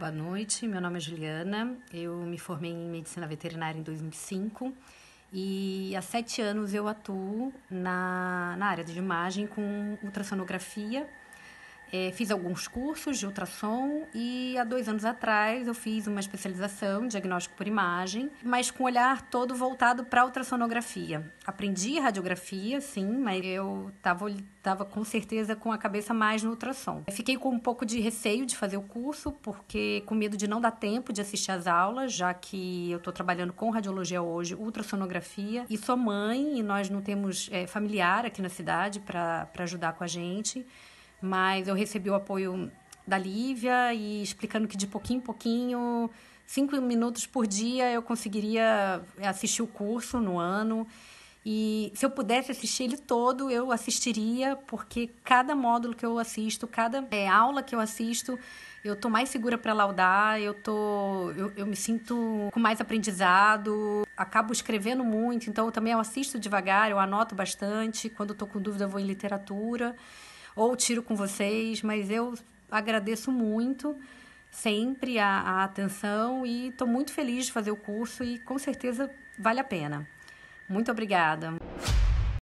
Boa noite, meu nome é Juliana, eu me formei em medicina veterinária em 2005 e há sete anos eu atuo na, na área de imagem com ultrassonografia é, fiz alguns cursos de ultrassom e há dois anos atrás eu fiz uma especialização em diagnóstico por imagem, mas com o olhar todo voltado para ultrassonografia. Aprendi radiografia, sim, mas eu estava tava com certeza com a cabeça mais no ultrassom. Fiquei com um pouco de receio de fazer o curso, porque com medo de não dar tempo de assistir às aulas, já que eu estou trabalhando com radiologia hoje, ultrassonografia, e sou mãe e nós não temos é, familiar aqui na cidade para ajudar com a gente. Mas eu recebi o apoio da Lívia e explicando que de pouquinho em pouquinho, cinco minutos por dia, eu conseguiria assistir o curso no ano. E se eu pudesse assistir ele todo, eu assistiria, porque cada módulo que eu assisto, cada é, aula que eu assisto, eu tô mais segura para laudar, eu tô eu, eu, me sinto com mais aprendizado, acabo escrevendo muito, então eu também eu assisto devagar, eu anoto bastante, quando estou com dúvida eu vou em literatura ou tiro com vocês, mas eu agradeço muito sempre a, a atenção e estou muito feliz de fazer o curso e com certeza vale a pena. Muito obrigada.